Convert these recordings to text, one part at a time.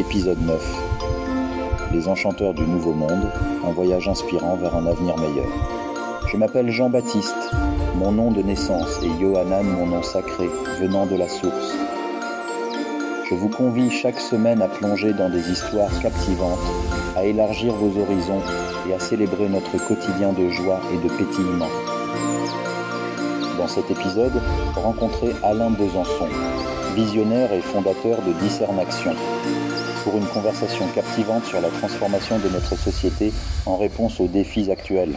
Épisode 9. Les enchanteurs du Nouveau Monde, un voyage inspirant vers un avenir meilleur. Je m'appelle Jean-Baptiste, mon nom de naissance, et Yohanan, mon nom sacré, venant de la source. Je vous convie chaque semaine à plonger dans des histoires captivantes, à élargir vos horizons et à célébrer notre quotidien de joie et de pétillement. Dans cet épisode, rencontrez Alain Besançon, visionnaire et fondateur de Discern Action, pour une conversation captivante sur la transformation de notre société en réponse aux défis actuels.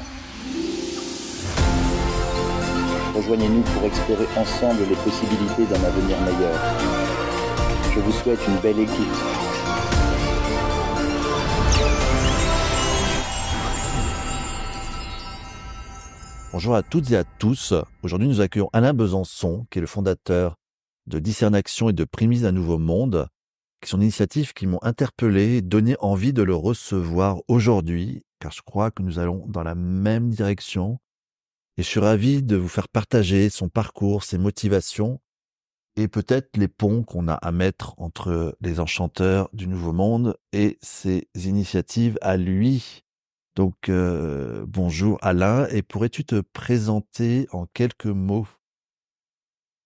Rejoignez-nous pour explorer ensemble les possibilités d'un avenir meilleur. Je vous souhaite une belle équipe. Bonjour à toutes et à tous. Aujourd'hui, nous accueillons Alain Besançon, qui est le fondateur de Discern Action et de Primise d'un Nouveau Monde, son initiative qui m'ont interpellé, donné envie de le recevoir aujourd'hui, car je crois que nous allons dans la même direction. Et je suis ravi de vous faire partager son parcours, ses motivations, et peut-être les ponts qu'on a à mettre entre les enchanteurs du Nouveau Monde et ses initiatives à lui. Donc euh, bonjour Alain, et pourrais-tu te présenter en quelques mots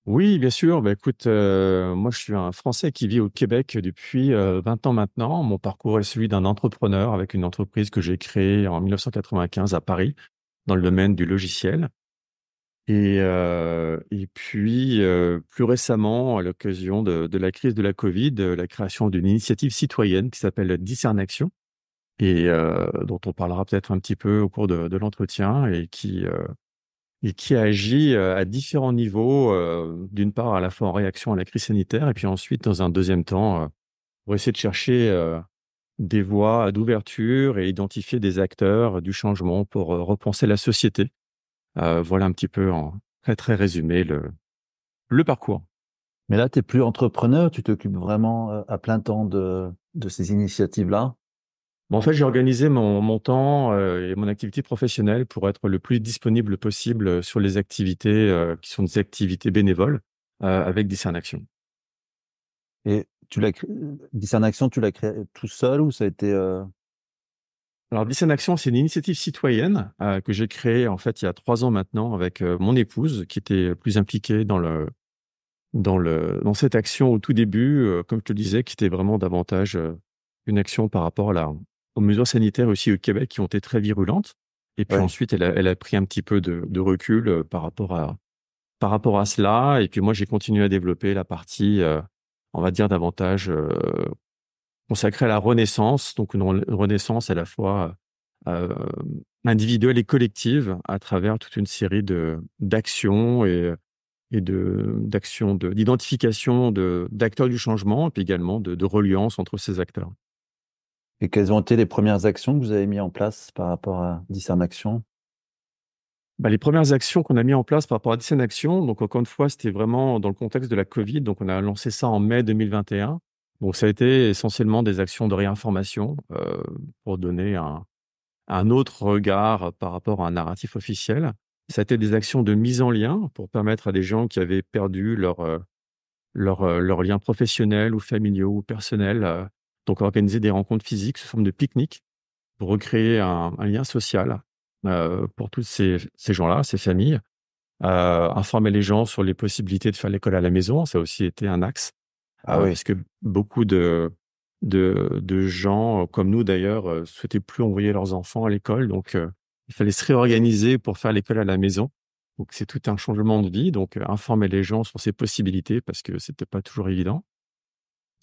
oui, bien sûr. Bah, écoute, euh, moi, je suis un Français qui vit au Québec depuis 20 euh, ans maintenant. Mon parcours est celui d'un entrepreneur avec une entreprise que j'ai créée en 1995 à Paris dans le domaine du logiciel. Et, euh, puis, plus récemment, à l'occasion de, la crise de la Covid, la création d'une initiative citoyenne qui s'appelle Action et dont on parlera peut-être un petit peu au cours de, l'entretien et qui, et qui agit euh, à différents niveaux, euh, d'une part à la fois en réaction à la crise sanitaire, et puis ensuite, dans un deuxième temps, euh, pour essayer de chercher des voies d'ouverture et identifier des acteurs du changement pour repenser la société. voilà un petit peu en très très résumé le, parcours. Mais là, tu n'es plus entrepreneur, tu t'occupes vraiment à plein temps de ces initiatives-là en fait, j'ai organisé mon, mon temps euh, et mon activité professionnelle pour être le plus disponible possible sur les activités euh, qui sont des activités bénévoles euh, avec Discern Action. Et tu l'as Action, tu l'as créé tout seul ou ça a été Alors Discern Action, c'est une initiative citoyenne que j'ai créée en fait il y a trois ans maintenant avec mon épouse qui était plus impliquée dans le dans le dans cette action au tout début, comme je te disais, qui était vraiment davantage une action par rapport à la, aux mesures sanitaires aussi au Québec qui ont été très virulentes. Et puis ensuite, elle a, pris un petit peu de, recul euh, par rapport à par rapport à cela. Et puis moi, j'ai continué à développer la partie, euh, on va dire, davantage euh, consacrée à la renaissance, donc une renaissance à la fois individuelle et collective à travers toute une série de d'actions et, et de d'actions d'identification de d'acteurs du changement et puis également de, de reliance entre ces acteurs. Et quelles ont été les premières actions que vous avez mises en place par rapport à Discern Action bah, les premières actions qu'on a mises en place par rapport à Discern Action, donc encore une fois, c'était vraiment dans le contexte de la Covid. Donc, on a lancé ça en mai 2021. Donc, ça a été essentiellement des actions de réinformation euh, pour donner un, un, autre regard par rapport à un narratif officiel. Ça a été des actions de mise en lien pour permettre à des gens qui avaient perdu leur, euh, leur, euh, leur lien professionnel ou familiaux ou personnel donc, organiser des rencontres physiques sous forme de pique-nique pour recréer un, lien social euh, pour tous ces, gens-là, ces familles. Euh, informer les gens sur les possibilités de faire l'école à la maison, ça a aussi été un axe. Euh, ah parce que beaucoup de, de, gens, comme nous d'ailleurs, souhaitaient plus envoyer leurs enfants à l'école. Donc, il fallait se réorganiser pour faire l'école à la maison. Donc, c'est tout un changement de vie. Donc, informer les gens sur ces possibilités parce que c'était pas toujours évident.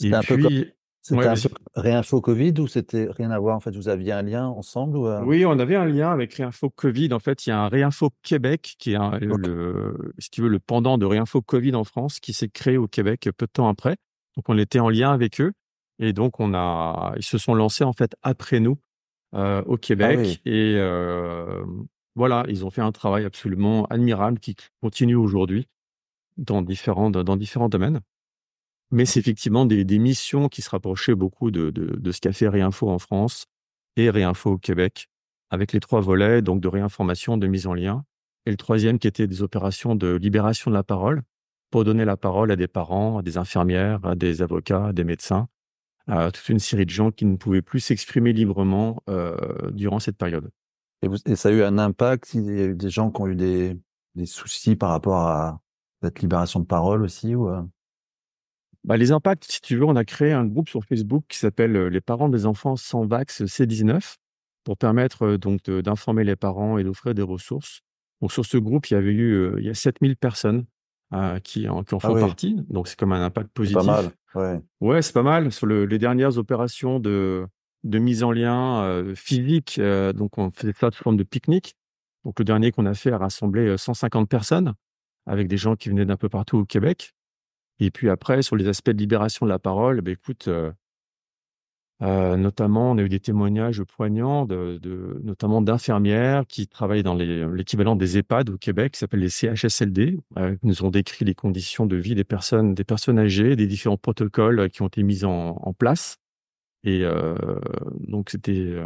Et un peu c'était un Réinfo Covid ou c'était rien à voir en fait Vous aviez un lien ensemble euh? Oui, on avait un lien avec Réinfo Covid. En fait, il y a un Réinfo Québec qui est euh, le, si tu veux, le pendant de Réinfo Covid en France qui s'est créé au Québec peu de temps après. Donc, on était en lien avec eux et donc on a, ils se sont lancés en fait après nous euh, au ah Québec et voilà, ils ont fait un travail absolument admirable qui continue aujourd'hui dans différents dans différents domaines mais c'est effectivement des, missions qui se rapprochaient beaucoup de, ce qu'a fait Réinfo en France et Réinfo au Québec, avec les trois volets, donc de réinformation, de mise en lien, et le troisième qui était des opérations de libération de la parole, pour donner la parole à des parents, à des infirmières, à des avocats, à des médecins, à toute une série de gens qui ne pouvaient plus s'exprimer librement euh, durant cette période. Et, ça a eu un impact Il y a eu des gens qui ont eu des, des soucis par rapport à cette libération de parole aussi ou... Euh? Bah, les impacts, si tu veux, on a créé un groupe sur Facebook qui s'appelle euh, Les parents des enfants sans vax C19 pour permettre euh, donc d'informer les parents et d'offrir des ressources. Donc sur ce groupe, il y avait eu euh, il y a 7000 personnes qui, en, ah font partie. Donc, c'est comme un impact positif. Pas mal. Ouais, ouais c'est pas mal. Sur les dernières opérations de, de mise en lien physique, donc on faisait ça sous forme de pique-nique. Donc, le dernier qu'on a fait a rassemblé 150 personnes avec des gens qui venaient d'un peu partout au Québec. Et puis après, sur les aspects de libération de la parole, ben écoute, euh, notamment, on a eu des témoignages poignants, de, de notamment d'infirmières qui travaillent dans euh, l'équivalent des EHPAD au Québec, qui s'appelle les CHSLD. qui nous ont décrit les conditions de vie des personnes, des personnes âgées, des différents protocoles qui ont été mis en, en place. Et euh, donc, c'était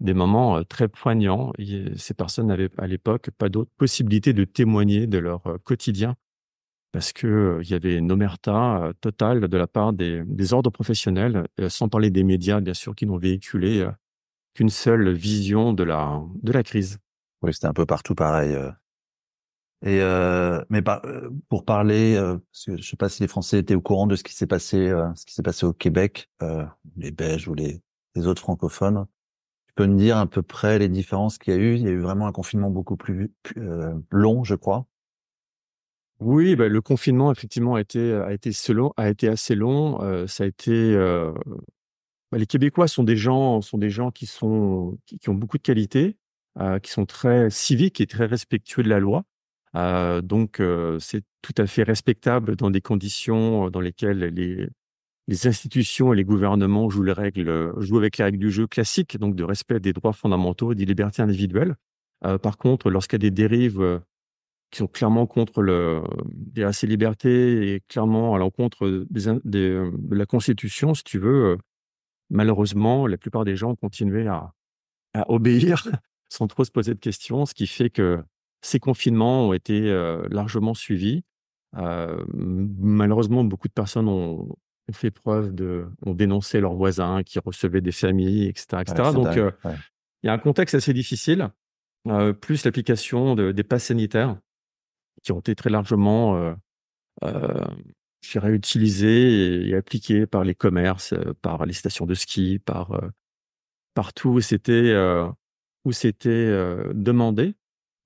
des moments très poignants. Et ces personnes n'avaient à l'époque pas d'autre possibilité de témoigner de leur quotidien parce que il y avait une omerta totale de la part des, des ordres professionnels, sans parler des médias, bien sûr, qui n'ont véhiculé qu'une seule vision de la, de la crise. Oui, c'était un peu partout pareil. Et mais pour parler, je ne sais pas si les Français étaient au courant de ce qui s'est passé, ce qui s'est passé au Québec, les Belges ou les, les, autres francophones. Tu peux me dire à peu près les différences qu'il y a eu Il y a eu vraiment un confinement beaucoup plus euh, long, je crois, oui, bah, le confinement effectivement a été assez long, bah, les Québécois sont des gens qui ont beaucoup de qualités, qui sont très civiques et très respectueux de la loi. donc c'est tout à fait respectable dans des conditions dans lesquelles les institutions et les gouvernements jouent jouent avec les règles du jeu classique, donc de respect des droits fondamentaux et des libertés individuelles. par contre, lorsqu'il y a des dérives qui sont clairement contre le, ces libertés et clairement à l'encontre de la Constitution, si tu veux. Euh, malheureusement, la plupart des gens ont continué à, obéir sans trop se poser de questions, ce qui fait que ces confinements ont été euh, largement suivis. Euh, malheureusement, beaucoup de personnes ont, fait preuve de, ont dénoncé leurs voisins qui recevaient des familles, etc. Donc, il y a un contexte assez difficile, plus l'application des passes sanitaires qui ont été très largement, euh, euh, et, appliqués par les commerces, euh, par les stations de ski, par euh, partout où c'était euh, où c'était demandé.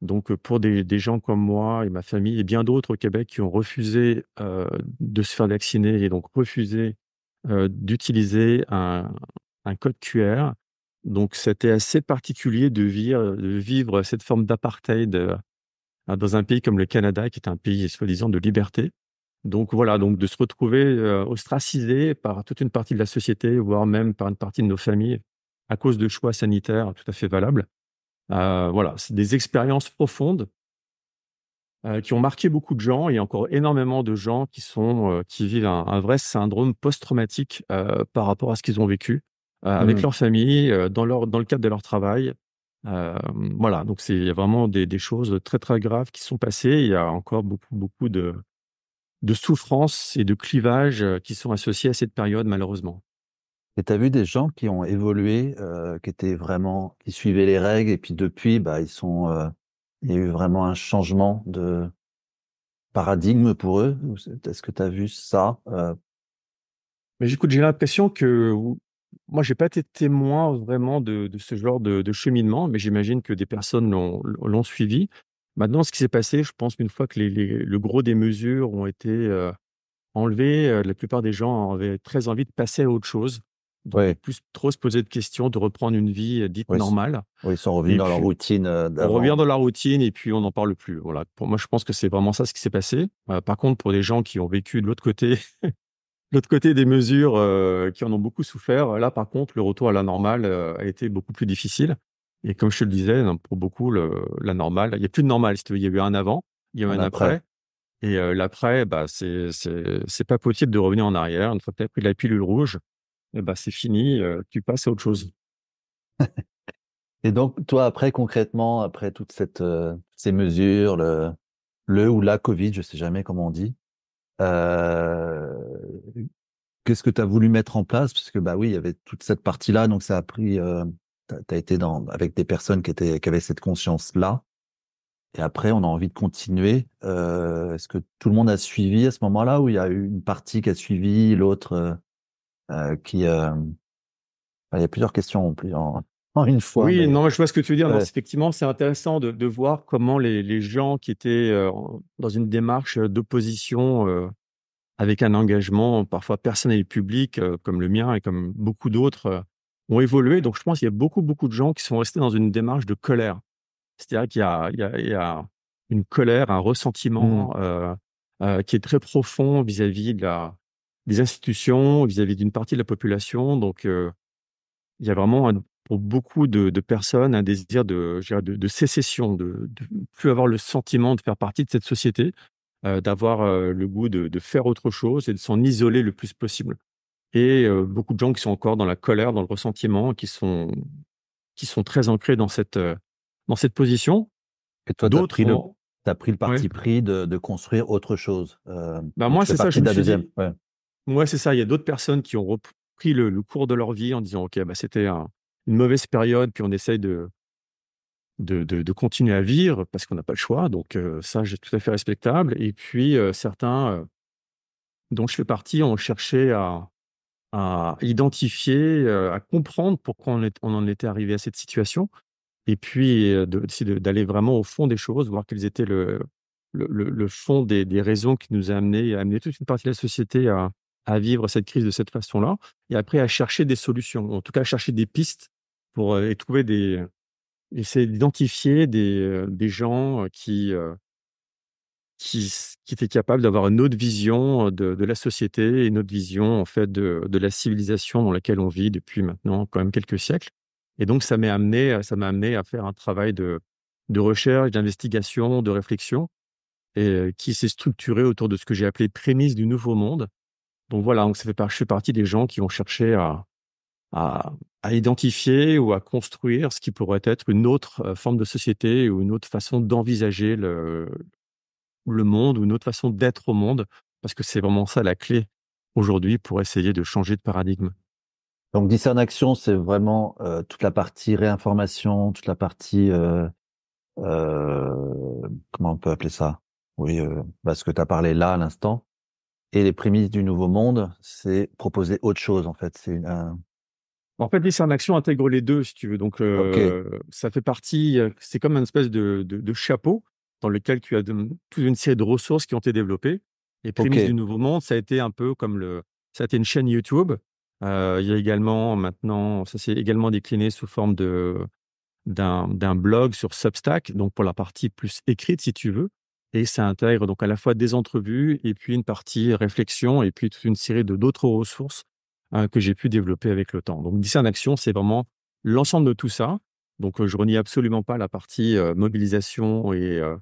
Donc pour des, gens comme moi et ma famille et bien d'autres au Québec qui ont refusé de se faire vacciner et donc refusé d'utiliser un, code QR, donc, c'était assez particulier de vivre, de vivre cette forme d'apartheid Hein, dans un pays comme le Canada, qui est un pays soi-disant de liberté. Donc voilà, donc de se retrouver euh, ostracisé par toute une partie de la société, voire même par une partie de nos familles, à cause de choix sanitaires tout à fait valables. Euh, voilà, c'est des expériences profondes euh, qui ont marqué beaucoup de gens. et encore énormément de gens qui sont qui vivent un, vrai syndrome post-traumatique par rapport à ce qu'ils ont vécu avec mmh. leur famille, dans dans le cadre de leur travail, voilà, donc il y a vraiment des, choses très très graves qui sont passées. Il y a encore beaucoup beaucoup de, de souffrances et de clivages qui sont associés à cette période malheureusement. Et tu as vu des gens qui ont évolué, qui étaient vraiment, qui suivaient les règles, et puis depuis, bah, ils sont, il y a eu vraiment un changement de paradigme pour eux. Est-ce que tu as vu ça Mais j'écoute, j'ai l'impression que moi, j'ai pas été témoin vraiment de, de ce genre de, de cheminement, mais j'imagine que des personnes l'ont suivi. Maintenant, ce qui s'est passé, je pense qu'une fois que les, les, le gros des mesures ont été euh, enlevées, euh, la plupart des gens avaient très envie de passer à autre chose. de ouais. plus trop se poser de questions, de reprendre une vie euh, dite normale. Oui, sans revenir dans la routine. On revient hein. dans la routine et puis on n'en parle plus. Voilà. Pour moi, je pense que c'est vraiment ça ce qui s'est passé. par contre, pour les gens qui ont vécu de l'autre côté L'autre côté des mesures euh, qui en ont beaucoup souffert, là par contre, le retour à la normale euh, a été beaucoup plus difficile. Et comme je te le disais, hein, pour beaucoup, la normale, il n'y a plus de normale. Il y a eu un avant, il y a eu un, après. Et euh, l'après, bah, c'est, c'est, pas possible de revenir en arrière. Une fois que tu as pris la pilule rouge, eh bah, c'est fini, tu passes à autre chose. et donc, toi, après, concrètement, après toutes cette, ces mesures, le, le ou la Covid, je sais jamais comment on dit, euh, qu'est-ce que tu as voulu mettre en place Parce que bah oui, il y avait toute cette partie-là, donc ça a pris. Euh, tu as été dans, avec des personnes qui, étaient, qui avaient cette conscience-là. Et après, on a envie de continuer. Euh, Est-ce que tout le monde a suivi à ce moment-là ou il y a eu une partie qui a suivi, l'autre euh, euh qui... Euh... il y a plusieurs questions en, en oh, une fois. Oui, non, je vois ce que tu veux dire. effectivement, c'est intéressant de, voir comment les, gens qui étaient euh, dans une démarche euh, d'opposition euh, avec un engagement parfois personnel et public, comme le mien et comme beaucoup d'autres, ont évolué. Donc, je pense qu'il y a beaucoup, beaucoup de gens qui sont restés dans une démarche de colère. C'est-à-dire qu'il y, a, une colère, un ressentiment mmh. qui est très profond vis-à-vis de la, des institutions, vis-à-vis d'une partie de la population. Donc, il y a vraiment un, pour beaucoup de, personnes un désir de, de, sécession, de, plus avoir le sentiment de faire partie de cette société, euh, d'avoir euh, le goût de, faire autre chose et de s'en isoler le plus possible. Et euh, beaucoup de gens qui sont encore dans la colère, dans le ressentiment, qui sont, qui sont très ancrés dans cette, dans cette position. Et toi, d'autres, tu as, pris le parti pris de, construire autre chose. Bah moi, c'est ça, je deuxième. Moi, c'est ça. Il y a d'autres personnes qui ont repris le, le cours de leur vie en disant, OK, bah, c'était un une mauvaise période, puis on essaye de, de, continuer à vivre parce qu'on n'a pas le choix. Donc euh, ça, c'est tout à fait respectable. Et puis euh, certains euh, dont je fais partie ont cherché à, identifier, à comprendre pourquoi on, on, en était arrivé à cette situation. Et puis d'aller vraiment au fond des choses, voir quels étaient le, le, fond des, raisons qui nous a amené, à amener toute une partie de la société à, à vivre cette crise de cette façon-là, et après à chercher des solutions, en tout cas à chercher des pistes pour euh, trouver des, essayer d'identifier des, euh, gens euh, qui, qui, étaient capables d'avoir une autre vision de, la société et une autre vision en fait de, la civilisation dans laquelle on vit depuis maintenant quand même quelques siècles. Et donc ça m'a amené, ça m'a amené à faire un travail de, de recherche, d'investigation, de réflexion, et qui s'est structuré autour de ce que j'ai appelé prémisse du nouveau monde, donc voilà, donc ça fait je fais partie des gens qui vont chercher à, identifier ou à construire ce qui pourrait être une autre euh, forme de société ou une autre façon d'envisager le, monde ou une autre façon d'être au monde, parce que c'est vraiment ça la clé aujourd'hui pour essayer de changer de paradigme. Donc Discern Action, c'est vraiment euh, toute la partie réinformation, toute la partie... Euh, comment on peut appeler ça Oui, parce bah, que tu as parlé là à l'instant. Et les prémices du nouveau monde, c'est proposer autre chose, en fait. C'est un... En fait, les en action intègre les deux, si tu veux. Donc, euh, ça fait partie, euh, c'est comme une espèce de, de, chapeau dans lequel tu as toute une série de ressources qui ont été développées. Les prémices du nouveau monde, ça a été un peu comme le, ça a une chaîne YouTube. Euh, il y a également maintenant, ça s'est également décliné sous forme de, d'un, blog sur Substack, donc pour la partie plus écrite, si tu veux. Et ça intègre donc à la fois des entrevues et puis une partie réflexion et puis toute une série de d'autres ressources hein, que j'ai pu développer avec le temps. Donc Discern Action, c'est vraiment l'ensemble de tout ça. Donc euh, je renie absolument pas la partie euh, mobilisation et euh,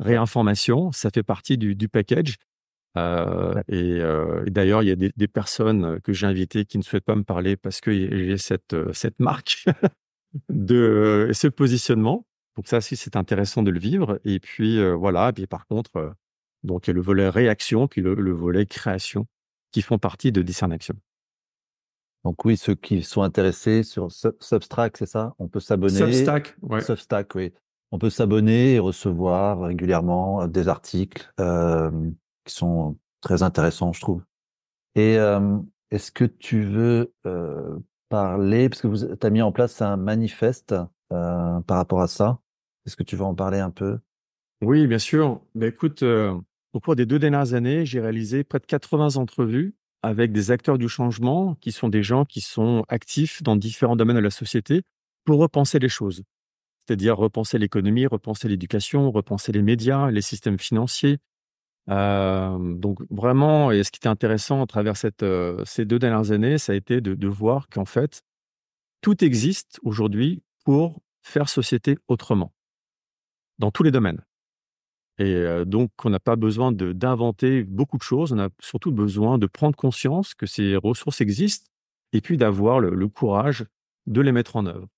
réinformation. Ça fait partie du, package. et, d'ailleurs, il y a des, personnes que j'ai invitées qui ne souhaitent pas me parler parce que j'ai cette, cette marque de ce positionnement. Donc ça aussi, c'est intéressant de le vivre. Et puis voilà, et puis par contre, y a le volet réaction, puis le, volet création, qui font partie de Discern Action. Donc oui, ceux qui sont intéressés sur Substack, c'est ça On peut s'abonner. Substack, Substack, oui. On peut s'abonner et recevoir régulièrement des articles qui sont très intéressants, je trouve. Et est-ce que tu veux parler, parce que tu as mis en place un manifeste par rapport à ça. Est-ce que tu veux en parler un peu Oui, bien sûr. Bah, écoute, euh, au cours des deux dernières années, j'ai réalisé près de 80 entrevues avec des acteurs du changement qui sont des gens qui sont actifs dans différents domaines de la société pour repenser les choses. C'est-à-dire repenser l'économie, repenser l'éducation, repenser les médias, les systèmes financiers. Euh, donc vraiment, et ce qui était intéressant à travers cette, euh, ces deux dernières années, ça a été de voir qu'en fait, tout existe aujourd'hui pour faire société autrement dans tous les domaines. Et euh, donc, on n'a pas besoin d'inventer beaucoup de choses, on a surtout besoin de prendre conscience que ces ressources existent et puis d'avoir le, courage de les mettre en œuvre.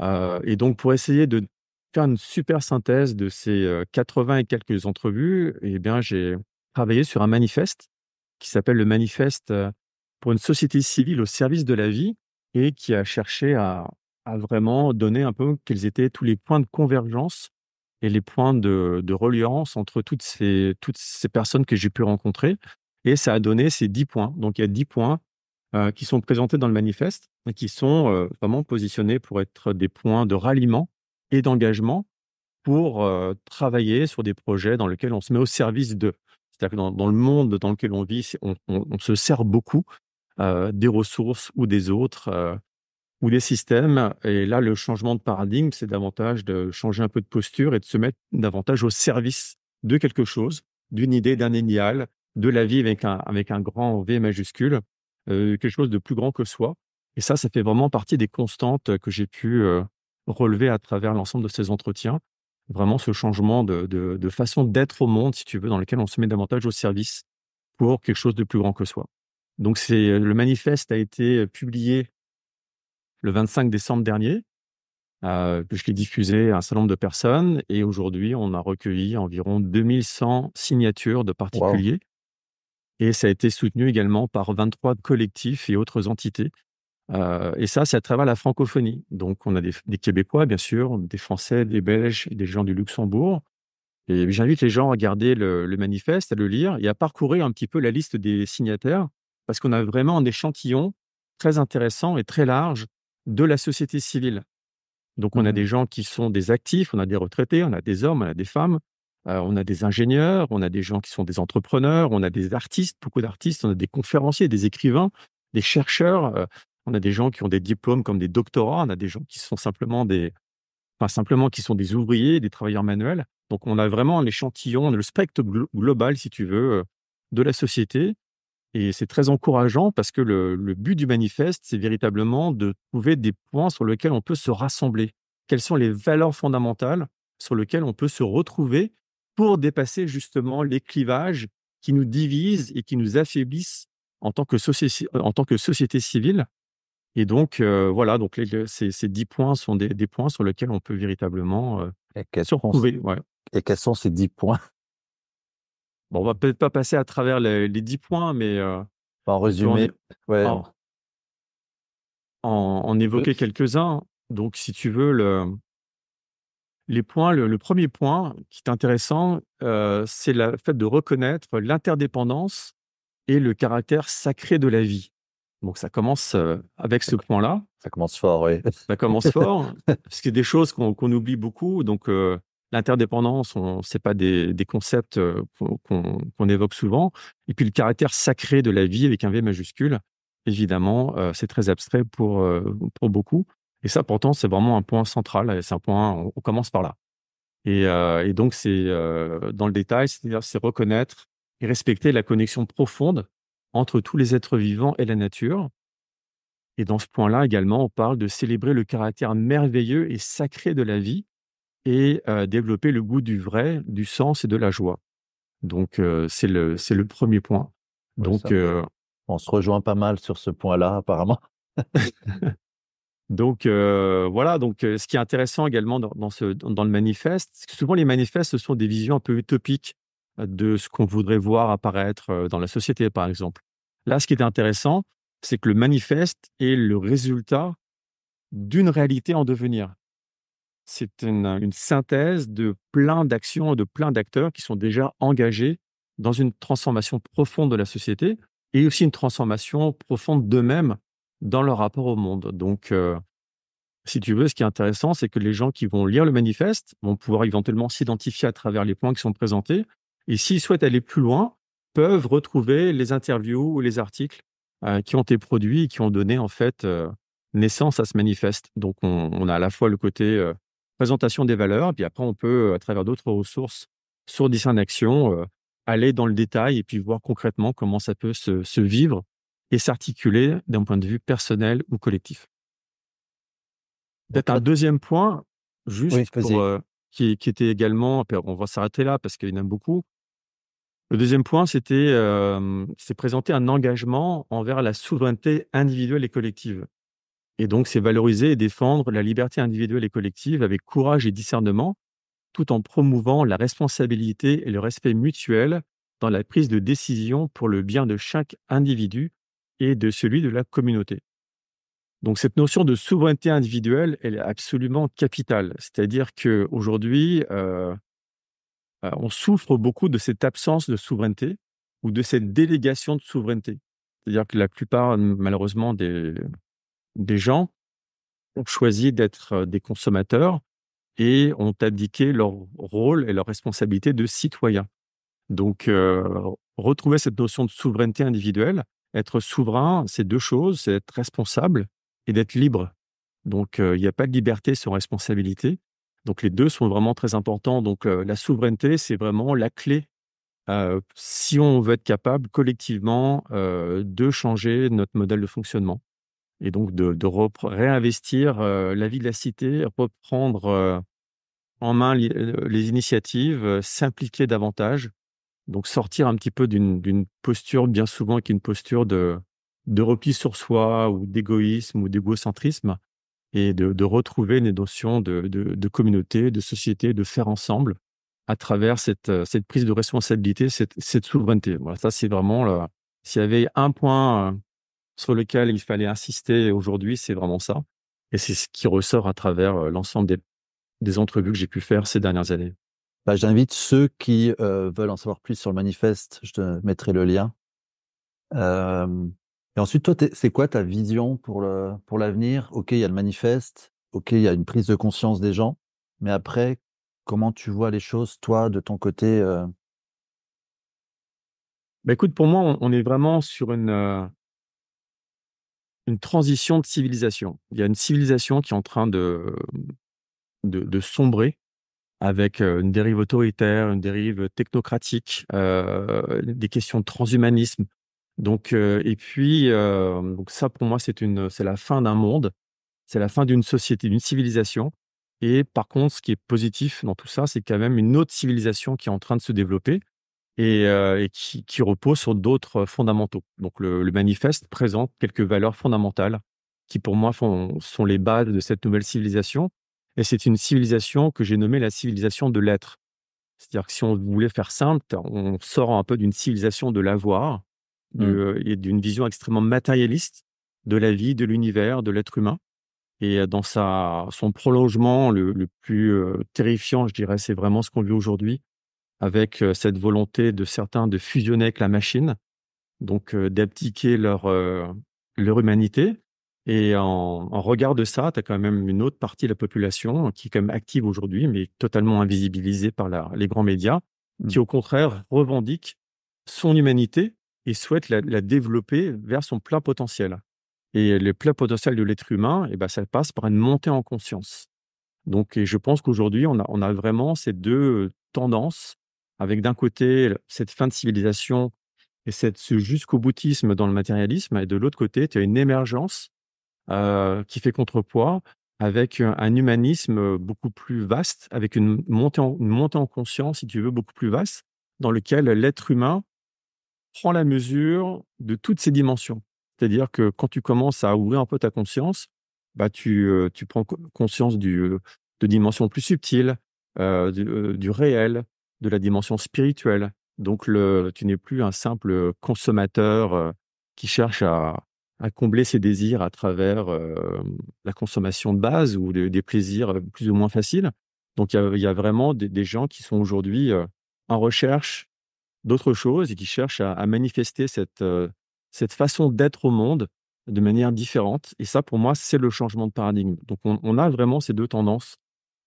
Euh, et donc, pour essayer de faire une super synthèse de ces 80 euh, et quelques entrevues, eh bien, j'ai travaillé sur un manifeste qui s'appelle le manifeste pour une société civile au service de la vie et qui a cherché à, à vraiment donner un peu quels étaient tous les points de convergence et les points de, reliance entre toutes ces, toutes ces personnes que j'ai pu rencontrer. Et ça a donné ces 10 points. Donc il y a 10 points euh, qui sont présentés dans le manifeste et qui sont euh, vraiment positionnés pour être des points de ralliement et d'engagement pour euh, travailler sur des projets dans lesquels on se met au service de C'est-à-dire que dans, le monde dans lequel on vit, on, on se sert beaucoup des ressources ou des autres ou des systèmes. Et là, le changement de paradigme, c'est davantage de changer un peu de posture et de se mettre davantage au service de quelque chose, d'une idée, d'un idéal, de la vie avec un, avec un grand V majuscule, euh, quelque chose de plus grand que soi. Et ça, ça fait vraiment partie des constantes que j'ai pu euh, relever à travers l'ensemble de ces entretiens. Vraiment ce changement de, façon d'être au monde, si tu veux, dans lequel on se met davantage au service pour quelque chose de plus grand que soi. Donc c'est le manifeste a été publié le 25 décembre dernier. Euh, je l'ai diffusé à un certain nombre de personnes et aujourd'hui, on a recueilli environ 2100 signatures de particuliers. Et ça a été soutenu également par 23 collectifs et autres entités. Euh, et ça, c'est à travers la francophonie. Donc, on a des, Québécois, bien sûr, des Français, des Belges, des gens du Luxembourg. Et j'invite les gens à regarder le, manifeste, à le lire et à parcourir un petit peu la liste des signataires, parce qu'on a vraiment un échantillon très intéressant et très large de la société civile. Donc, on a des gens qui sont des actifs, on a des retraités, on a des hommes, on a des femmes, on a des ingénieurs, on a des gens qui sont des entrepreneurs, on a des artistes, beaucoup d'artistes, on a des conférenciers, des écrivains, des chercheurs, on a des gens qui ont des diplômes comme des doctorats, on a des gens qui sont simplement des, enfin, simplement qui sont des ouvriers, des travailleurs manuels. Donc, on a vraiment l'échantillon, le spectre global, si tu veux, de la société. Et c'est très encourageant parce que le, but du manifeste, c'est véritablement de trouver des points sur lesquels on peut se rassembler. Quelles sont les valeurs fondamentales sur lesquelles on peut se retrouver pour dépasser justement les clivages qui nous divisent et qui nous affaiblissent en tant que, société civile. Et donc, euh, voilà, donc ces, dix points sont des, points sur lesquels on peut véritablement euh, se retrouver. Et quels sont ces dix points Bon, on va peut-être pas passer à travers les, dix points, mais. Euh, bah, en résumé, en, bah, évoquer quelques-uns. Donc, si tu veux, le, les points, le, premier point qui est intéressant, euh, c'est le fait de reconnaître l'interdépendance et le caractère sacré de la vie. Donc, ça commence euh, avec ce point-là. Ça commence fort, oui. Ça commence fort, parce qu'il y a des choses qu'on oublie beaucoup. Donc, euh, L'interdépendance, ce n'est pas des, concepts euh, qu'on évoque souvent. Et puis le caractère sacré de la vie avec un V majuscule, évidemment, euh, c'est très abstrait pour, euh, pour beaucoup. Et ça, pourtant, c'est vraiment un point central. C'est un point, on, commence par là. Et, et donc, c'est dans le détail, cest dire c'est reconnaître et respecter la connexion profonde entre tous les êtres vivants et la nature. Et dans ce point-là également, on parle de célébrer le caractère merveilleux et sacré de la vie et développer le goût du vrai, du sens et de la joie. Donc, c'est le, le premier point. Donc, on se rejoint pas mal sur ce point-là, apparemment. Donc voilà, donc ce qui est intéressant également dans, ce, dans le manifeste, souvent les manifestes, ce sont des visions un peu utopiques de ce qu'on voudrait voir apparaître dans la société, par exemple. Là, ce qui est intéressant, c'est que le manifeste est le résultat d'une réalité en devenir c'est une, synthèse de plein d'actions, de plein d'acteurs qui sont déjà engagés dans une transformation profonde de la société et aussi une transformation profonde d'eux-mêmes dans leur rapport au monde. Donc, euh, si tu veux, ce qui est intéressant, c'est que les gens qui vont lire le manifeste vont pouvoir éventuellement s'identifier à travers les points qui sont présentés. Et s'ils souhaitent aller plus loin, peuvent retrouver les interviews ou les articles euh, qui ont été produits et qui ont donné en fait euh, naissance à ce manifeste. Donc, on, a à la fois le côté présentation des valeurs. Et puis après, on peut, à travers d'autres ressources sur design Action, aller dans le détail et puis voir concrètement comment ça peut se, vivre et s'articuler d'un point de vue personnel ou collectif. peut un deuxième point, juste pour, qui, était également, on va s'arrêter là parce qu'il y en a beaucoup. Le deuxième point, c'était c'est présenter un engagement envers la souveraineté individuelle et collective. Et donc, c'est valoriser et défendre la liberté individuelle et collective avec courage et discernement, tout en promouvant la responsabilité et le respect mutuel dans la prise de décision pour le bien de chaque individu et de celui de la communauté. Donc cette notion de souveraineté individuelle, elle est absolument capitale. C'est-à-dire que aujourd'hui, euh, euh, on souffre beaucoup de cette absence de souveraineté ou de cette délégation de souveraineté. C'est-à-dire que la plupart, malheureusement, des, des gens ont choisi d'être euh, des consommateurs et ont abdiqué leur rôle et leur responsabilité de citoyen. Donc, euh, retrouver cette notion de souveraineté individuelle, être souverain, c'est deux choses, c'est être responsable et d'être libre. Donc, euh, il n'y a pas de liberté sans responsabilité. Donc, les deux sont vraiment très importants. Donc, la souveraineté, c'est vraiment la clé. si on veut être capable collectivement de changer notre modèle de fonctionnement et donc de, réinvestir la vie de la cité, reprendre en main les initiatives, s'impliquer davantage, donc sortir un petit peu d'une posture bien souvent qui est une posture de, de repli sur soi ou d'égoïsme ou d'égocentrisme et de, retrouver les notions de, de, communauté, de société, de faire ensemble à travers cette, cette prise de responsabilité, cette, cette souveraineté. Voilà, ça c'est vraiment, s'il y avait un point sur lequel il fallait insister aujourd'hui, c'est vraiment ça. Et c'est ce qui ressort à travers euh, l'ensemble des, des entrevues que j'ai pu faire ces dernières années. Bah, j'invite ceux qui euh, veulent en savoir plus sur le manifeste, je te mettrai le lien. Euh, et ensuite, toi, c'est quoi ta vision pour le pour l'avenir Ok, il y a le manifeste, ok, il y a une prise de conscience des gens, mais après, comment tu vois les choses, toi, de ton côté bah, Écoute, pour moi, on est vraiment sur une, une transition de civilisation. Il y a une civilisation qui est en train de, mmh, de, sombrer avec une dérive autoritaire, une dérive technocratique, des questions de transhumanisme. Donc, et puis, donc ça pour moi, c'est une, c'est la fin d'un monde, c'est la fin d'une société, d'une civilisation. Et par contre, ce qui est positif dans tout ça, c'est quand même une autre civilisation qui est en train de se développer, et, euh, qui, repose sur d'autres euh, fondamentaux. Donc le, manifeste présente quelques valeurs fondamentales qui pour moi sont les bases de cette nouvelle civilisation. Et c'est une civilisation que j'ai nommée la civilisation de l'être. C'est-à-dire que si on voulait faire simple, on sort un peu d'une civilisation de l'avoir mmh. euh, et d'une vision extrêmement matérialiste de la vie, de l'univers, de l'être humain. Et dans son prolongement le, plus terrifiant, je dirais, c'est vraiment ce qu'on vit aujourd'hui, avec cette volonté de certains de fusionner avec la machine, donc d'abdiquer leur, leur humanité. Et en, regard de ça, tu as quand même une autre partie de la population qui est quand même active aujourd'hui, mais totalement invisibilisée par les grands médias, mmh. qui au contraire revendique son humanité et souhaite la, développer vers son plein potentiel. Et le plein potentiel de l'être humain, et eh ben, ça passe par une montée en conscience. Donc, je pense qu'aujourd'hui, on a, on a vraiment ces deux tendances avec d'un côté cette fin de civilisation et cette, ce jusqu'au boutisme dans le matérialisme, et de l'autre côté, tu as une émergence euh, qui fait contrepoids avec euh, un humanisme euh, beaucoup plus vaste, avec une montée, en, conscience, si tu veux, beaucoup plus vaste, dans lequel l'être humain prend la mesure de toutes ses dimensions. C'est-à-dire que quand tu commences à ouvrir un peu ta conscience, bah tu, prends conscience de dimensions plus subtiles, du réel, de la dimension spirituelle. Donc, tu n'es plus un simple euh, consommateur euh, qui cherche à, combler ses désirs à travers euh, la consommation de base ou des plaisirs plus ou moins faciles. Donc il y, a, vraiment des, gens qui sont aujourd'hui en recherche d'autres choses et qui cherchent à, manifester cette, cette façon d'être au monde de manière différente. Et ça, pour moi, c'est le changement de paradigme. Donc on, on, a vraiment ces deux tendances.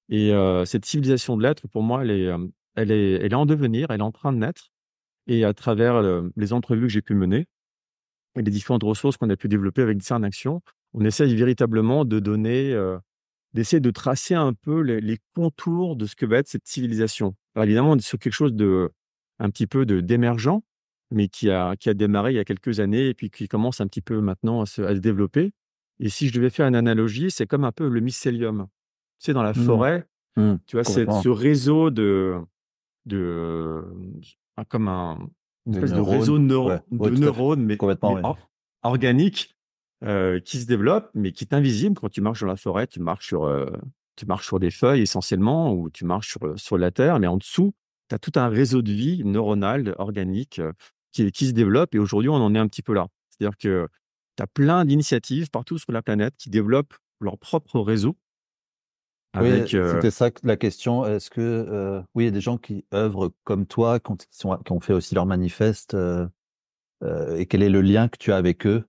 Et cette civilisation de l'être, pour moi, elle est, elle est, en devenir, elle est en train de naître. Et à travers euh, les entrevues que j'ai pu mener et les différentes ressources qu'on a pu développer avec Discern Action, on essaye véritablement de donner, euh, d'essayer de tracer un peu les, contours de ce que va être cette civilisation. Alors évidemment, on est sur quelque chose de un petit peu de d'émergent, mais qui a, qui a démarré il y a quelques années et puis qui commence un petit peu maintenant à se, développer. Et si je devais faire une analogie, c'est comme un peu le mycélium. Tu sais, dans la mmh. forêt, mmh. tu vois, ce réseau de, de comme un une espèce de réseau de neurones, mais, Complètement organique qui se développe, mais qui est invisible quand tu marches dans la forêt, tu marches sur, tu marches sur des feuilles essentiellement, ou tu marches sur, sur la terre, mais en dessous, tu as tout un réseau de vie neuronal, organique, qui, qui se développe, et aujourd'hui, on en est un petit peu là. C'est-à-dire que tu as plein d'initiatives partout sur la planète qui développent leur propre réseau oui, euh, c'était ça la question. Est-ce que euh, oui, il y a des gens qui œuvrent comme toi, qui ont, qui ont fait aussi leur manifeste euh, et quel est le lien que tu as avec eux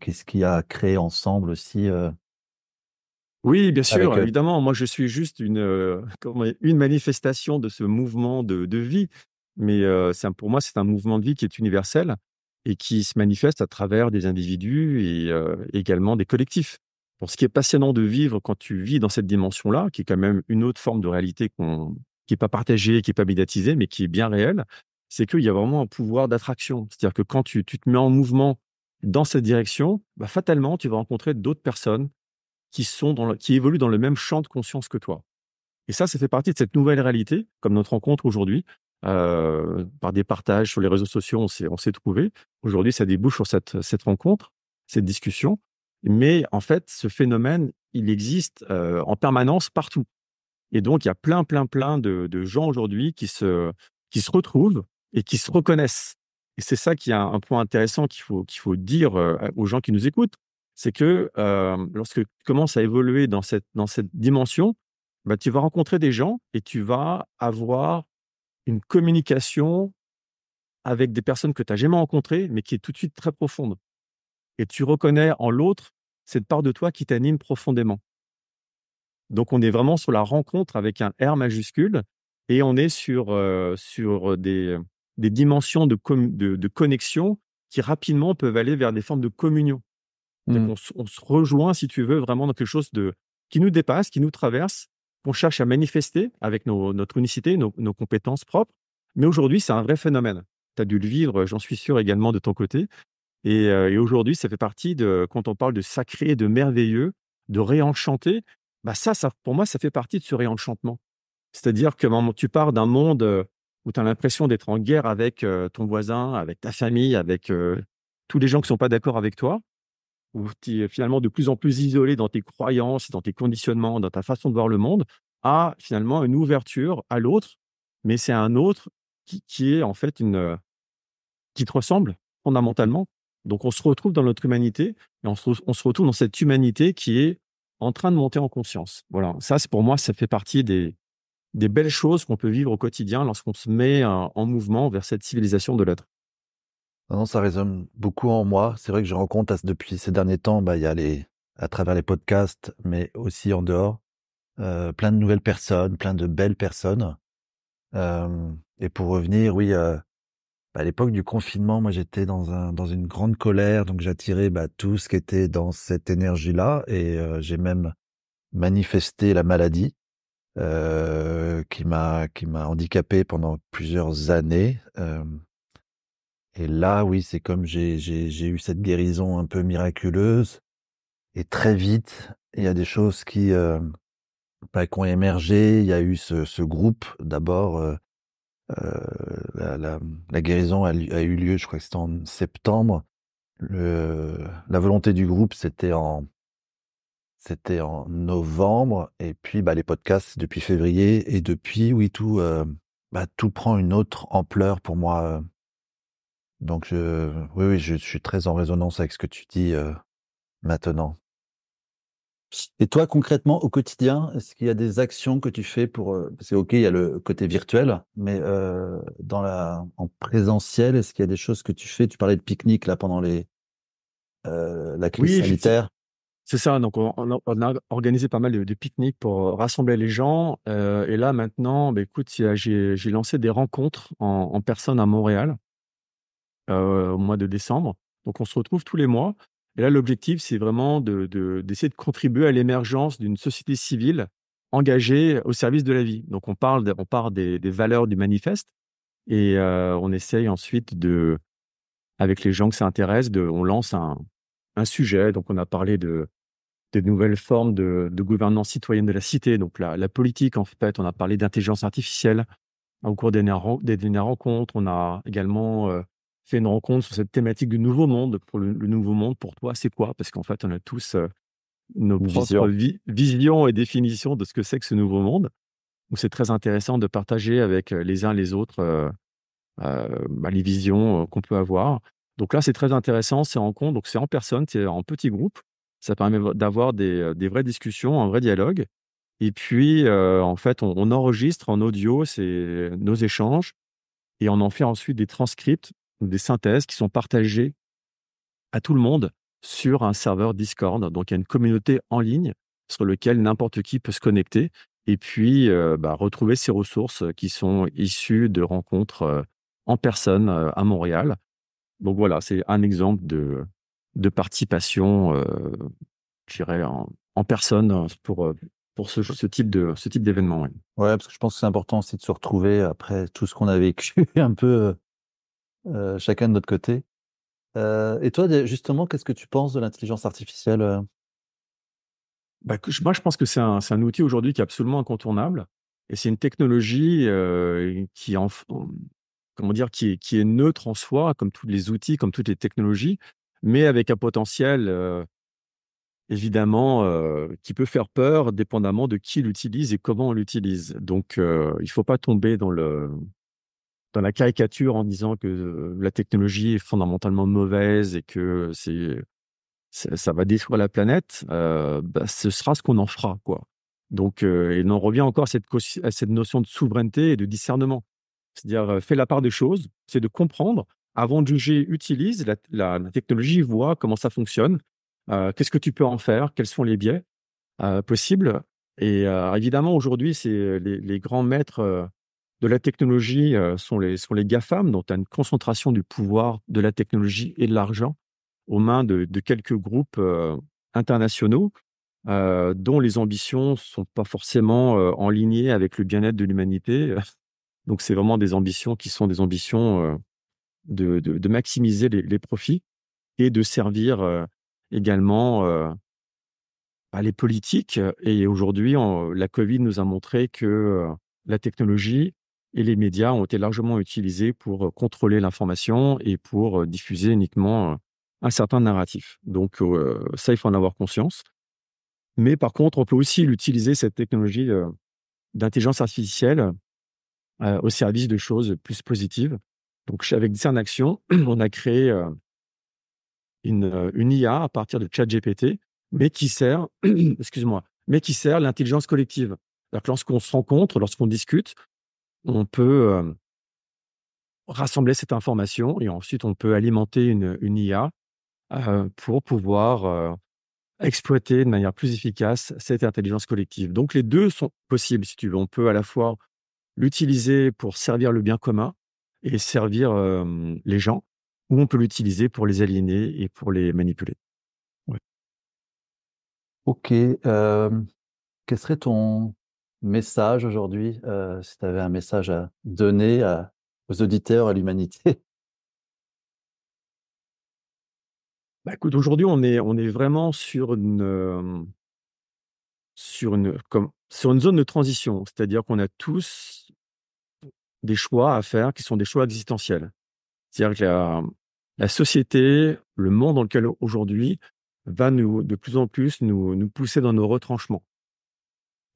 Qu'est-ce qui a créé ensemble aussi oui, bien sûr, évidemment. Moi, je suis juste une, une manifestation de ce mouvement de, vie. Mais pour moi, c'est un mouvement de vie qui est universel et qui se manifeste à travers des individus et également des collectifs ce qui est passionnant de vivre quand tu vis dans cette dimension-là, qui est quand même une autre forme de réalité qui n'est pas partagée, qui n'est pas médiatisée, mais qui est bien réelle, c'est qu'il y a vraiment un pouvoir d'attraction. C'est-à-dire que quand tu, te mets en mouvement dans cette direction, bah, fatalement, tu vas rencontrer d'autres personnes qui, sont qui évoluent dans le même champ de conscience que toi. Et ça, ça fait partie de cette nouvelle réalité, comme notre rencontre aujourd'hui, euh, par des partages sur les réseaux sociaux, on s'est, on trouvé. Aujourd'hui, ça débouche sur cette rencontre, cette discussion. Mais en fait, ce phénomène, il existe en permanence partout. Et donc, il y a plein, plein, plein de, gens aujourd'hui qui se, qui se retrouvent et qui se reconnaissent. Et c'est ça qui est un, point intéressant qu'il faut, qu'il faut dire aux gens qui nous écoutent. C'est que lorsque tu commences à évoluer dans cette, dans cette dimension, bah, tu vas rencontrer des gens et tu vas avoir une communication avec des personnes que tu n'as jamais rencontrées, mais qui est tout de suite très profonde et tu reconnais en l'autre cette part de toi qui t'anime profondément. Donc on est vraiment sur la rencontre avec un R majuscule et on est sur, euh, sur des, dimensions de, connexion qui rapidement peuvent aller vers des formes de communion. Mmh. On, se rejoint, si tu veux, vraiment dans quelque chose de, qui nous dépasse, qui nous traverse, qu'on cherche à manifester avec notre unicité, nos, nos compétences propres. Mais aujourd'hui, c'est un vrai phénomène. Tu as dû le vivre, j'en suis sûr également de ton côté. Et, aujourd'hui, ça fait partie de, quand on parle de sacré, de merveilleux, de réenchanté, bah ça, ça, pour moi, ça fait partie de ce réenchantement. C'est-à-dire que moment, tu pars d'un monde où tu as l'impression d'être en guerre avec ton voisin, avec ta famille, avec tous les gens qui ne sont pas d'accord avec toi, où tu es finalement de plus en plus isolé dans tes croyances, dans tes conditionnements, dans ta façon de voir le monde, à finalement une ouverture à l'autre, mais c'est un autre qui, qui, est en fait une. qui te ressemble fondamentalement, donc on se retrouve dans notre humanité et on se, on se retrouve dans cette humanité qui est en train de monter en conscience. Voilà, ça c'est pour moi, ça fait partie des, des belles choses qu'on peut vivre au quotidien lorsqu'on se met euh, en mouvement vers cette civilisation de l'être. Ah non, ça résonne beaucoup en moi. C'est vrai que je rencontre depuis ces derniers temps, bah, il y a les, à travers les podcasts, mais aussi en dehors, euh, plein de nouvelles personnes, plein de belles personnes. Euh, et pour revenir, oui, bah, à l'époque du confinement, moi j'étais dans un dans une grande colère, donc j'attirais bah, tout ce qui était dans cette énergie-là, et euh, j'ai même manifesté la maladie euh, qui m'a qui m'a handicapé pendant plusieurs années. Euh. et là, oui, c'est comme j'ai j'ai eu cette guérison un peu miraculeuse, et très vite, il y a des choses qui euh, bah, qui ont émergé. Il y a eu ce, ce groupe d'abord euh, la, guérison a, eu lieu, je crois que c'était en septembre. la volonté du groupe, c'était en, c'était en novembre. Et puis, bah, les podcasts depuis février. Et depuis, oui, tout, euh, bah, tout prend une autre ampleur pour moi. Donc, je, oui, oui, je, suis très en résonance avec ce que tu dis euh, maintenant. Et toi, concrètement, au quotidien, est-ce qu'il y a des actions que tu fais pour... Euh, c'est OK, il y a le côté virtuel, mais euh, dans la... en présentiel, est-ce qu'il y a des choses que tu fais Tu parlais de pique-nique là pendant les... Euh, la crise oui, sanitaire. C'est ça, donc on, a organisé pas mal de, pique-niques pour rassembler les gens. et là maintenant, bah, écoute, j'ai lancé des rencontres en, en personne à Montréal au mois de décembre. Donc on se retrouve tous les mois et là, l'objectif, c'est vraiment d'essayer de, contribuer à l'émergence d'une société civile engagée au service de la vie. Donc, on, parle, on parle des, valeurs du manifeste et euh, on essaye ensuite de, avec les gens que ça intéresse, de, on lance un, sujet. Donc, on a parlé de, nouvelles formes de, de, gouvernance citoyenne de la cité, donc la, politique en fait. On a parlé d'intelligence artificielle au cours des, des dernières rencontres. On a également euh, fait une rencontre sur cette thématique du nouveau monde. Pour le, nouveau monde, pour toi, c'est quoi Parce qu'en fait, on a tous nos propres visions et définitions de ce que c'est que ce nouveau monde. Donc, c'est très intéressant de partager avec les uns les autres les visions qu'on peut avoir. Donc là, c'est très intéressant, ces rencontres. Donc, c'est en personne, c'est en petit groupe. Ça permet d'avoir des, vraies discussions, un vrai dialogue. Et puis, en fait, on, on enregistre en audio nos échanges et on en fait ensuite des transcripts des synthèses qui sont partagées à tout le monde sur un serveur Discord. Donc, il y a une communauté en ligne sur lequel n'importe qui peut se connecter et puis euh, bah, retrouver ces ressources qui sont issues de rencontres euh, en personne euh, à Montréal. Donc voilà, c'est un exemple de, participation, je dirais, en, personne pour, pour ce, type de ce type d'événement. Oui, ouais, parce que je pense que c'est important c'est de se retrouver après tout ce qu'on a vécu un peu euh, chacun de notre côté. Euh, et toi, justement, qu'est-ce que tu penses de l'intelligence artificielle euh? bah, Moi, je pense que c'est un, outil aujourd'hui qui est absolument incontournable. Et c'est une technologie qui, en, comment dire, qui est, neutre en soi, comme tous les outils, comme toutes les technologies, mais avec un potentiel évidemment, qui peut faire peur dépendamment de qui l'utilise et comment on l'utilise. Donc, il ne faut pas tomber dans le, dans la caricature en disant que la technologie est fondamentalement mauvaise et que c'est ça va détruire la planète, bah, ce sera ce qu'on en fera. Quoi. Donc, euh, et on en revient encore à cette, cette, notion de souveraineté et de discernement. C'est-à-dire, fais la part des choses, c'est de comprendre, avant de juger, utilise la, technologie, voit comment ça fonctionne, qu'est-ce que tu peux en faire, quels sont les biais possibles. Et évidemment, aujourd'hui, c'est les, les, grands maîtres de la technologie euh, sont les, sont les GAFAM, dont une concentration du pouvoir de la technologie et de l'argent aux mains de, quelques groupes euh, internationaux euh, dont les ambitions ne sont pas forcément en ligne avec le bien-être de l'humanité. Donc, c'est vraiment des ambitions qui sont des ambitions de, maximiser les, les, profits et de servir également à bah, les politiques. Et aujourd'hui, la Covid nous a montré que la technologie et les médias ont été largement utilisés pour contrôler l'information et pour diffuser uniquement un certain narratif. Donc ça, il faut en avoir conscience. Mais par contre, on peut aussi utiliser cette technologie d'intelligence artificielle au service de choses plus positives. Donc avec Discern Action, on a créé une, IA à partir de ChatGPT, mais qui sert, excuse-moi, mais qui sert l'intelligence collective. lorsqu'on se rencontre, lorsqu'on discute, on peut rassembler cette information et ensuite on peut alimenter une, IA pour pouvoir exploiter de manière plus efficace cette intelligence collective. Donc les deux sont possibles si tu veux. On peut à la fois l'utiliser pour servir le bien commun et servir les gens, ou on peut l'utiliser pour les aliéner et pour les manipuler. Ouais. Ok. quel serait ton, message aujourd'hui, euh, si tu avais un message à donner aux auditeurs, à l'humanité bah Écoute, aujourd'hui, on est, on est vraiment sur une, euh, sur une, comme, sur une zone de transition, c'est-à-dire qu'on a tous des choix à faire qui sont des choix existentiels. C'est-à-dire que la, société, le monde dans lequel aujourd'hui, va nous, de plus en plus nous pousser dans nos retranchements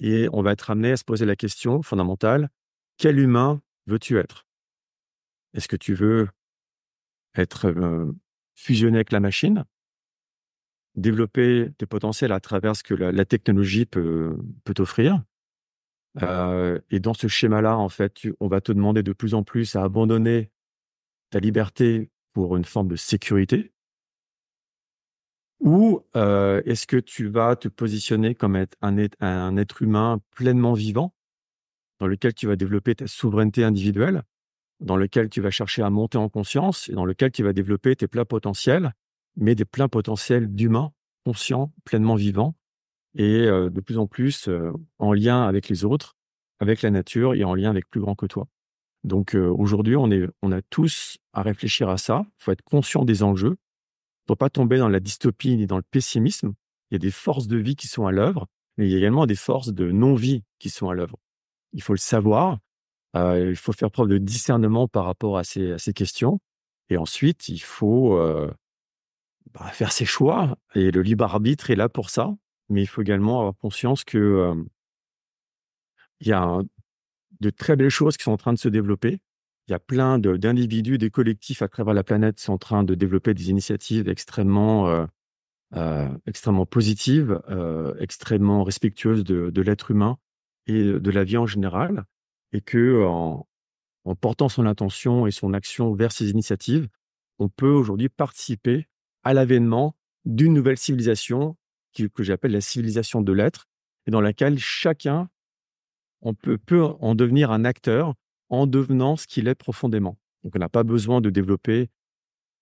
et on va être amené à se poser la question fondamentale, quel humain veux-tu être Est-ce que tu veux être euh, fusionné avec la machine, développer tes potentiels à travers ce que la, technologie peut, peut t'offrir euh, et dans ce schéma-là, en fait, on va te demander de plus en plus à abandonner ta liberté pour une forme de sécurité, ou euh, est-ce que tu vas te positionner comme être un, être humain pleinement vivant, dans lequel tu vas développer ta souveraineté individuelle, dans lequel tu vas chercher à monter en conscience et dans lequel tu vas développer tes pleins potentiels, mais des pleins potentiels d'humains, conscients, pleinement vivants et euh, de plus en plus euh, en lien avec les autres, avec la nature et en lien avec plus grand que toi. Donc aujourd'hui, on, on a tous à réfléchir à ça. Il faut être conscient des enjeux faut pas tomber dans la dystopie ni dans le pessimisme. Il y a des forces de vie qui sont à l'œuvre, mais il y a également des forces de non-vie qui sont à l'œuvre. Il faut le savoir, euh, il faut faire preuve de discernement par rapport à ces, questions, et ensuite il faut euh, bah, faire ses choix. Et le libre arbitre est là pour ça, mais il faut également avoir conscience que euh, il y a de très belles choses qui sont en train de se développer il y a plein d'individus, des collectifs à travers la planète qui sont en train de développer des initiatives extrêmement, euh, euh, extrêmement positives, euh, extrêmement respectueuses de, l'être humain et de la vie en général, et que en, portant son intention et son action vers ces initiatives, on peut aujourd'hui participer à l'avènement d'une nouvelle civilisation que j'appelle la civilisation de l'être, et dans laquelle chacun on peut en devenir un acteur en devenant ce qu'il est profondément. Donc, on n'a pas besoin de développer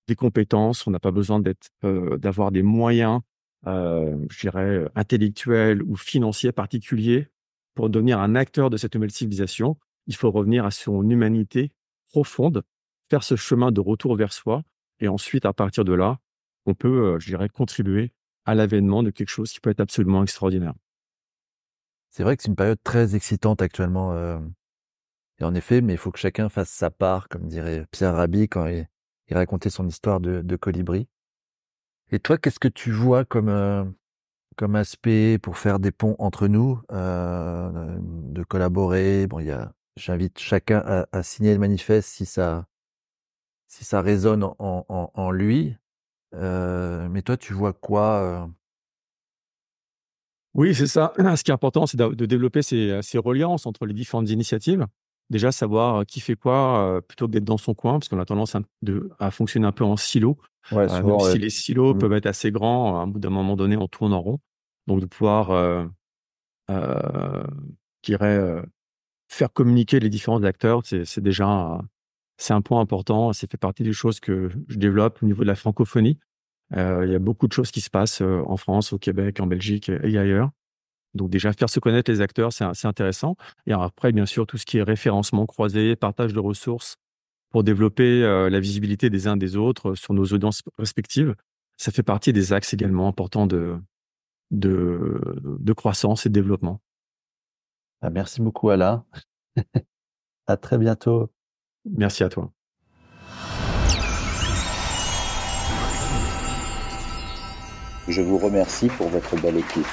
des compétences, on n'a pas besoin d'être, euh, d'avoir des moyens, euh, je dirais, euh, intellectuels ou financiers particuliers pour devenir un acteur de cette nouvelle civilisation. Il faut revenir à son humanité profonde, faire ce chemin de retour vers soi, et ensuite, à partir de là, on peut, je dirais, contribuer à l'avènement de quelque chose qui peut être absolument extraordinaire. C'est vrai que c'est une période très excitante actuellement. Et en effet, mais il faut que chacun fasse sa part, comme dirait Pierre Rabhi quand il, racontait son histoire de, colibri. Et toi, qu'est-ce que tu vois comme, euh, comme aspect pour faire des ponts entre nous, euh, de collaborer Bon, il y a, j'invite chacun à, signer le manifeste si ça, si ça résonne en, lui. Euh, mais toi, tu vois quoi Oui, c'est ça. Ce qui est important, c'est de, de développer ces, ces reliances entre les différentes initiatives déjà savoir euh, qui fait quoi euh, plutôt que d'être dans son coin, parce qu'on a tendance à, de, à, fonctionner un peu en silo. Euh, si les silos mmh. peuvent être assez grands, à un bout d'un moment donné, on tourne en rond. Donc de pouvoir, faire communiquer les différents acteurs, c'est déjà un, c'est un point important. C'est fait partie des choses que je développe au niveau de la francophonie. il y a beaucoup de choses qui se passent en France, au Québec, en Belgique et ailleurs. Donc déjà, faire se connaître les acteurs, c'est intéressant. Et après, bien sûr, tout ce qui est référencement croisé, partage de ressources pour développer euh, la visibilité des uns des autres euh, sur nos audiences respectives, ça fait partie des axes également importants de, de, croissance et de développement. Ah, merci beaucoup, Alain. à très bientôt. Merci à toi. Je vous remercie pour votre belle équipe.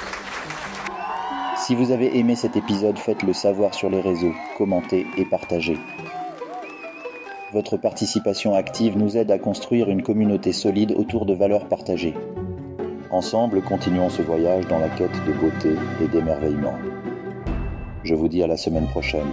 Si vous avez aimé cet épisode, faites-le savoir sur les réseaux, commentez et partagez. Votre participation active nous aide à construire une communauté solide autour de valeurs partagées. Ensemble, continuons ce voyage dans la quête de beauté et d'émerveillement. Je vous dis à la semaine prochaine.